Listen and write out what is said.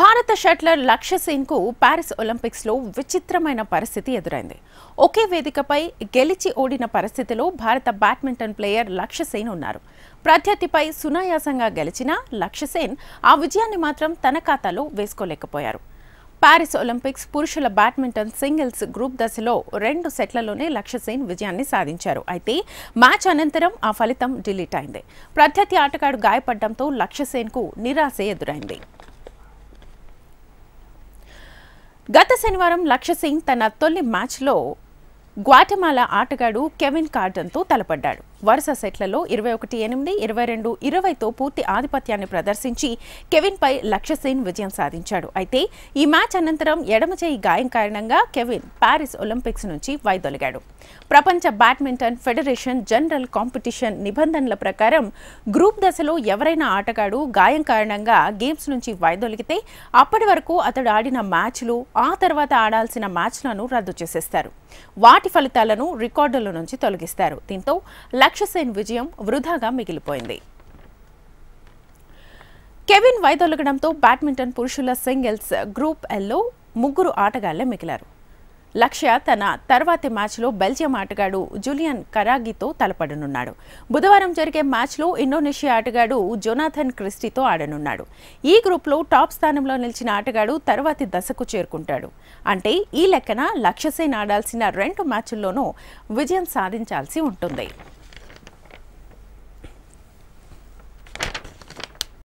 భారత షట్లర్ లక్ష్య సేన్కు ప్యారిస్ ఒలింపిక్స్లో విచిత్రమైన పరిస్థితి ఎదురైంది ఒకే వేదికపై గెలిచి ఓడిన పరిస్థితిలో భారత బ్యాడ్మింటన్ ప్లేయర్ లక్ష్య సేన్ ఉన్నారు ప్రత్యర్థిపై సునాయాసంగా గెలిచిన లక్ష్య సేన్ ఆ విజయాన్ని మాత్రం తన ఖాతాలో వేసుకోలేకపోయారు ప్యారిస్ ఒలింపిక్స్ పురుషుల బ్యాడ్మింటన్ సింగిల్స్ గ్రూప్ దశలో రెండు సెట్లలోనే లక్ష్యసేన్ విజయాన్ని సాధించారు అయితే మ్యాచ్ అనంతరం ఆ ఫలితం డిలీట్ అయింది ప్రత్యర్థి ఆటగాడు గాయపడడంతో లక్ష్యసేన్కు నిరాశ ఎదురైంది గత శనివారం లక్ష్య సింగ్ తన తొలి మ్యాచ్లో గ్వాటమాలా ఆటగాడు కెవిన్ కార్టన్తో తలపడ్డాడు వరుస సెట్లలో ఇరవై ఒకటి ఎనిమిది ఇరవై రెండు ఇరవైతో పూర్తి ఆధిపత్యాన్ని ప్రదర్శించి కెవిన్పై లక్ష్యసేన్ విజయం సాధించాడు అయితే ఈ మ్యాచ్ అనంతరం ఎడమ చేయి గాయం కారణంగా కెవిన్ ప్యారిస్ ఒలింపిక్స్ నుంచి వైదొలిగాడు ప్రపంచ బ్యాడ్మింటన్ ఫెడరేషన్ జనరల్ కాంపిటీషన్ నిబంధనల ప్రకారం గ్రూప్ దశలో ఎవరైనా ఆటగాడు గాయం కారణంగా గేమ్స్ నుంచి వైదొలిగితే అప్పటి వరకు అతడు ఆడిన మ్యాచ్లు ఆ తర్వాత ఆడాల్సిన మ్యాచ్లను రద్దు చేసేస్తారు వాటి ఫలితాలను రికార్డుల నుంచి తొలగిస్తారు దీంతో రాక్షసేన్ విజయం వృధాగా మిగిలిపోయింది కెవిన్ వైదొలగడంతో బ్యాడ్మింటన్ పురుషుల సింగిల్స్ గ్రూప్ ఎల్లో ముగ్గురు ఆటగాళ్లే మిగిలారు లక్ష్య తన తర్వాతి మ్యాచ్లో బెల్జియం ఆటగాడు జూలియన్ కరాగితో తలపడనున్నాడు బుధవారం జరిగే మ్యాచ్లో ఇండోనేషియా ఆటగాడు జొనాథన్ క్రిస్టీతో ఆడనున్నాడు ఈ గ్రూప్లో టాప్ స్థానంలో నిలిచిన ఆటగాడు తర్వాతి దశకు చేరుకుంటాడు అంటే ఈ లెక్కన లక్ష్యసేన్ ఆడాల్సిన రెండు మ్యాచ్ల్లోనూ విజయం సాధించాల్సి ఉంటుంది